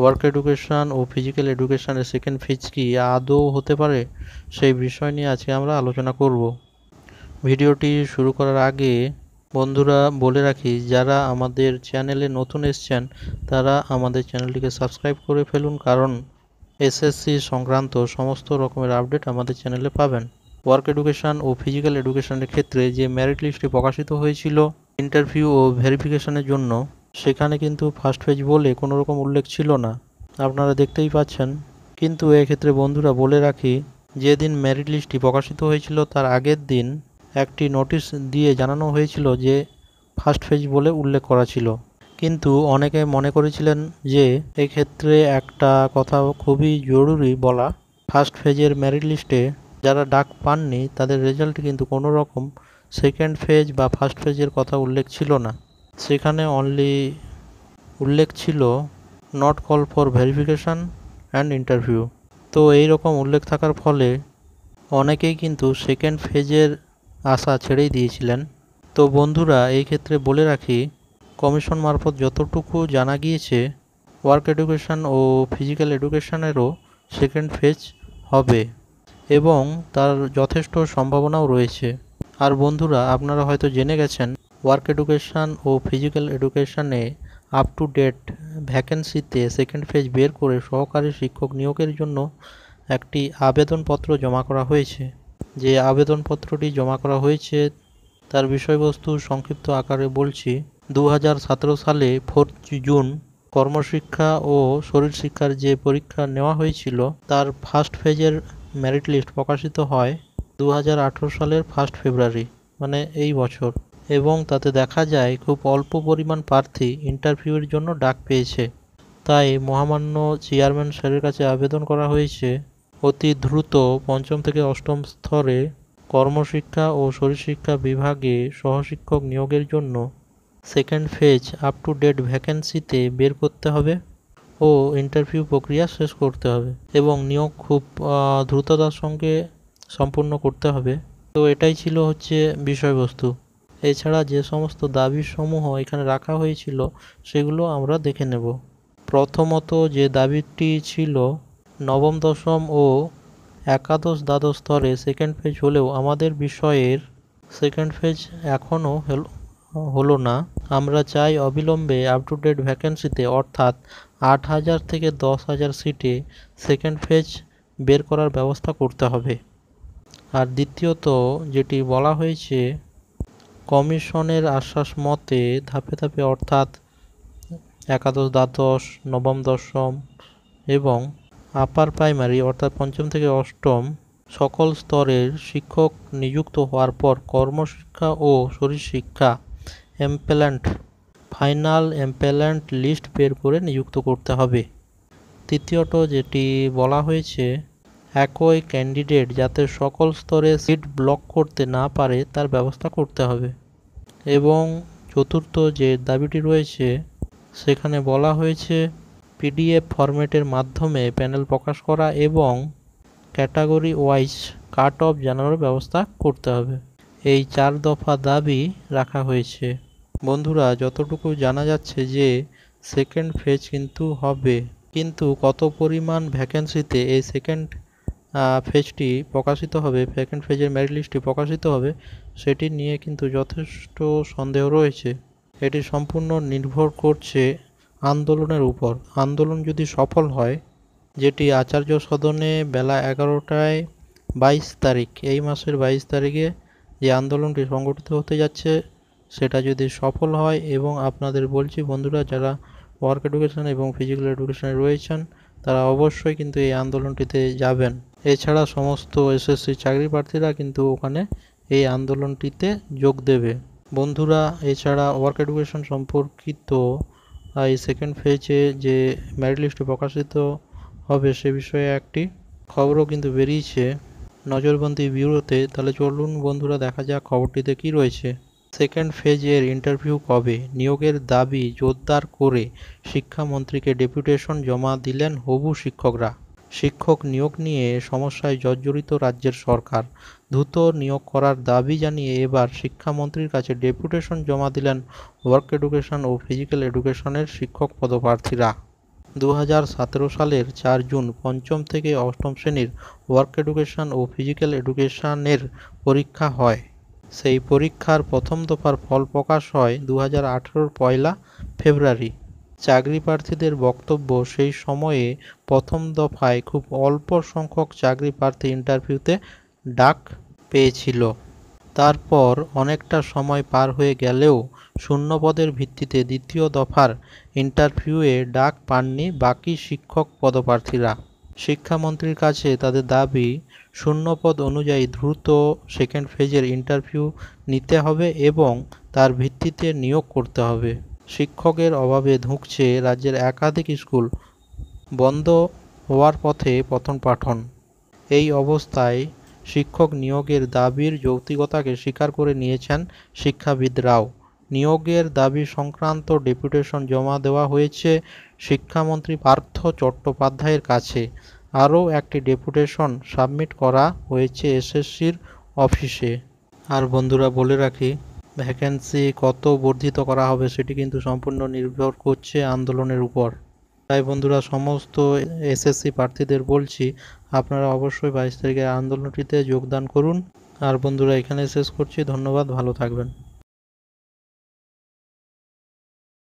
work education ও physical এডুকেশানের second phase কি আদৌ হতে পারে সেই বিষয় নিয়ে আজকে আমরা আলোচনা করব ভিডিওটি শুরু করার আগে বন্ধুরা বলে রাখি যারা আমাদের চ্যানেলে নতুন এসছেন তারা আমাদের চ্যানেলটিকে সাবস্ক্রাইব করে ফেলুন কারণ এসএসসি সংক্রান্ত সমস্ত রকমের আপডেট আমাদের চ্যানেলে পাবেন ওয়ার্ক এডুকেশান ও ফিজিক্যাল এডুকেশনের ক্ষেত্রে যে ম্যারিট লিস্টটি প্রকাশিত হয়েছিল ইন্টারভিউ ও ভেরিফিকেশনের জন্য সেখানে কিন্তু ফার্স্ট পেজ বলে কোনো রকম উল্লেখ ছিল না আপনারা দেখতেই পাচ্ছেন কিন্তু এক্ষেত্রে বন্ধুরা বলে রাখি যেদিন মেরিট লিস্টটি প্রকাশিত হয়েছিল তার আগের দিন একটি নোটিশ দিয়ে জানানো হয়েছিল যে ফার্স্ট পেজ বলে উল্লেখ করা ছিল কিন্তু অনেকে মনে করেছিলেন যে এক্ষেত্রে একটা কথা খুবই জরুরি বলা ফার্স্ট ফেজের মেরিট লিস্টে যারা ডাক পাননি তাদের রেজাল্ট কিন্তু কোনো রকম সেকেন্ড ফেজ বা ফার্স্ট ফেজের কথা উল্লেখ ছিল না সেখানে অনলি উল্লেখ ছিল not call for verification and interview তো এই রকম উল্লেখ থাকার ফলে অনেকেই কিন্তু সেকেন্ড ফেজের আশা ছেড়েই দিয়েছিলেন তো বন্ধুরা এই ক্ষেত্রে বলে রাখি কমিশন মারফত যতটুকু জানা গিয়েছে ওয়ার্ক এডুকেশান ও ফিজিক্যাল এডুকেশানেরও সেকেন্ড ফেজ হবে এবং তার যথেষ্ট সম্ভাবনাও রয়েছে আর বন্ধুরা আপনারা হয়তো জেনে গেছেন ওয়ার্ক এডুকেশান ও ফিজিক্যাল এডুকেশানে আপ টু ডেট ভ্যাকেন্সিতে সেকেন্ড ফেজ বের করে সহকারী শিক্ষক নিয়োগের জন্য একটি আবেদনপত্র জমা করা হয়েছে যে আবেদনপত্রটি জমা করা হয়েছে তার বিষয়বস্তু সংক্ষিপ্ত আকারে বলছি দু সালে ফোর্থ জুন কর্মশিক্ষা ও শরীর শিক্ষার যে পরীক্ষা নেওয়া হয়েছিল তার ফার্স্ট ফেজের ম্যারিট লিস্ট প্রকাশিত হয় দু সালের ফার্স্ট ফেব্রুয়ারি মানে এই বছর এবং তাতে দেখা যায় খুব অল্প পরিমাণ প্রার্থী ইন্টারভিউয়ের জন্য ডাক পেয়েছে তাই মহামান্য চেয়ারম্যান স্যারের কাছে আবেদন করা হয়েছে অতি দ্রুত পঞ্চম থেকে অষ্টম স্তরে কর্মশিক্ষা ও শরীরশিক্ষা বিভাগে সহশিক্ষক নিয়োগের জন্য second phase up to date ভ্যাকেন্সিতে বের করতে হবে ও ইন্টারভিউ প্রক্রিয়া শেষ করতে হবে এবং নিয়োগ খুব দ্রুততার সঙ্গে সম্পূর্ণ করতে হবে তো এটাই ছিল হচ্ছে বিষয়বস্তু এছাড়া যে সমস্ত সমূহ এখানে রাখা হয়েছিল সেগুলো আমরা দেখে নেব প্রথমত যে দাবিটি ছিল নবম দশম ও একাদশ দ্বাদশ স্তরে সেকেন্ড ফেজ হলেও আমাদের বিষয়ের সেকেন্ড ফেজ এখনও হলো না আমরা চাই অবিলম্বে আপ টু ডেট ভ্যাকেন্সিতে অর্থাৎ আট হাজার থেকে দশ হাজার সিটে সেকেন্ড ফেজ বের করার ব্যবস্থা করতে হবে আর দ্বিতীয়ত যেটি বলা হয়েছে কমিশনের আশ্বাস মতে ধাপে ধাপে অর্থাৎ একাদশ দ্বাদশ নবম দশম এবং আপার প্রাইমারি অর্থাৎ পঞ্চম থেকে অষ্টম সকল স্তরের শিক্ষক নিযুক্ত হওয়ার পর কর্মশিক্ষা ও শরীরশিক্ষা এমপ্ল্যান্ট ফাইনাল এমপ্ল্যান্ট লিস্ট বের করে নিযুক্ত করতে হবে তৃতীয়ত যেটি বলা হয়েছে একই ক্যান্ডিডেট যাতে সকল স্তরে সিট ব্লক করতে না পারে তার ব্যবস্থা করতে হবে এবং চতুর্থ যে দাবিটি রয়েছে সেখানে বলা হয়েছে পিডিএফ ফরম্যাটের মাধ্যমে প্যানেল প্রকাশ করা এবং ক্যাটাগরি ওয়াইজ কাট অফ জানানোর ব্যবস্থা করতে হবে এই চার দফা দাবি রাখা হয়েছে বন্ধুরা যতটুকু জানা যাচ্ছে যে সেকেন্ড ফেজ কিন্তু হবে কিন্তু কত পরিমাণ ভ্যাকেন্সিতে এই সেকেন্ড ফেজটি প্রকাশিত হবে ভ্যাকেন্ট ফেজের মেরিট লিস্টটি প্রকাশিত হবে সেটি নিয়ে কিন্তু যথেষ্ট সন্দেহ রয়েছে এটি সম্পূর্ণ নির্ভর করছে আন্দোলনের উপর আন্দোলন যদি সফল হয় যেটি আচার্য সদনে বেলা এগারোটায় বাইশ তারিখ এই মাসের বাইশ তারিখে যে আন্দোলনটি সংগঠিত হতে যাচ্ছে সেটা যদি সফল হয় এবং আপনাদের বলছি বন্ধুরা যারা ওয়ার্ক এডুকেশন এবং ফিজিক্যাল এডুকেশনে রয়েছেন তারা অবশ্যই কিন্তু এই আন্দোলনটিতে যাবেন এছাড়া সমস্ত এসএসসি চাকরি প্রার্থীরা কিন্তু ওখানে এই আন্দোলনটিতে যোগ দেবে বন্ধুরা এছাড়া ওয়ার্ক এডুকেশন সম্পর্কিত এই সেকেন্ড ফেজে যে ম্যারিট লিস্ট প্রকাশিত হবে সে বিষয়ে একটি খবরও কিন্তু বেরিয়েছে নজরবন্দি ব্যুরোতে তাহলে চলুন বন্ধুরা দেখা যাক খবরটিতে কি রয়েছে সেকেন্ড ফেজের ইন্টারভিউ কবে নিয়োগের দাবি জোরদার করে শিক্ষামন্ত্রীকে ডেপুটেশন জমা দিলেন হবু শিক্ষকরা শিক্ষক নিয়োগ নিয়ে সমস্যায় জর্জরিত রাজ্যের সরকার দ্রুত নিয়োগ করার দাবি জানিয়ে এবার শিক্ষামন্ত্রীর কাছে ডেপুটেশন জমা দিলেন ওয়ার্ক এডুকেশন ও ফিজিক্যাল এডুকেশনের শিক্ষক পদপ্রার্থীরা দু হাজার সালের চার জুন পঞ্চম থেকে অষ্টম শ্রেণীর ওয়ার্ক এডুকেশন ও ফিজিক্যাল এডুকেশনের পরীক্ষা হয় সেই পরীক্ষার প্রথম দফার ফল প্রকাশ হয় দু হাজার পয়লা ফেব্রুয়ারি চাকরি প্রার্থীদের বক্তব্য সেই সময়ে প্রথম দফায় খুব অল্প সংখ্যক চাকরি প্রার্থী ইন্টারভিউতে ডাক পেয়েছিল তারপর অনেকটা সময় পার হয়ে গেলেও শূন্য পদের ভিত্তিতে দ্বিতীয় দফার ইন্টারভিউয়ে ডাক পাননি বাকি শিক্ষক পদপ্রার্থীরা শিক্ষামন্ত্রীর কাছে তাদের দাবি শূন্যপদ অনুযায়ী দ্রুত সেকেন্ড ফেজের ইন্টারভিউ নিতে হবে এবং তার ভিত্তিতে নিয়োগ করতে হবে শিক্ষকের অভাবে ধুঁকছে রাজ্যের একাধিক স্কুল বন্ধ হওয়ার পথে পতন পাঠন এই অবস্থায় শিক্ষক নিয়োগের দাবির যৌক্তিকতাকে স্বীকার করে নিয়েছেন শিক্ষাবিদরাও নিয়োগের দাবি সংক্রান্ত ডেপুটেশন জমা দেওয়া হয়েছে শিক্ষামন্ত্রী পার্থ চট্টোপাধ্যায়ের কাছে আরও একটি ডেপুটেশন সাবমিট করা হয়েছে এসএসসির অফিসে আর বন্ধুরা বলে রাখি ভ্যাকেন্সি কত বর্ধিত করা হবে সেটি কিন্তু সম্পূর্ণ নির্ভর করছে আন্দোলনের উপর তাই বন্ধুরা সমস্ত এসএসসি প্রার্থীদের বলছি আপনারা অবশ্যই বাইশ তারিখের আন্দোলনটিতে যোগদান করুন আর বন্ধুরা এখানে শেষ করছি ধন্যবাদ ভালো থাকবেন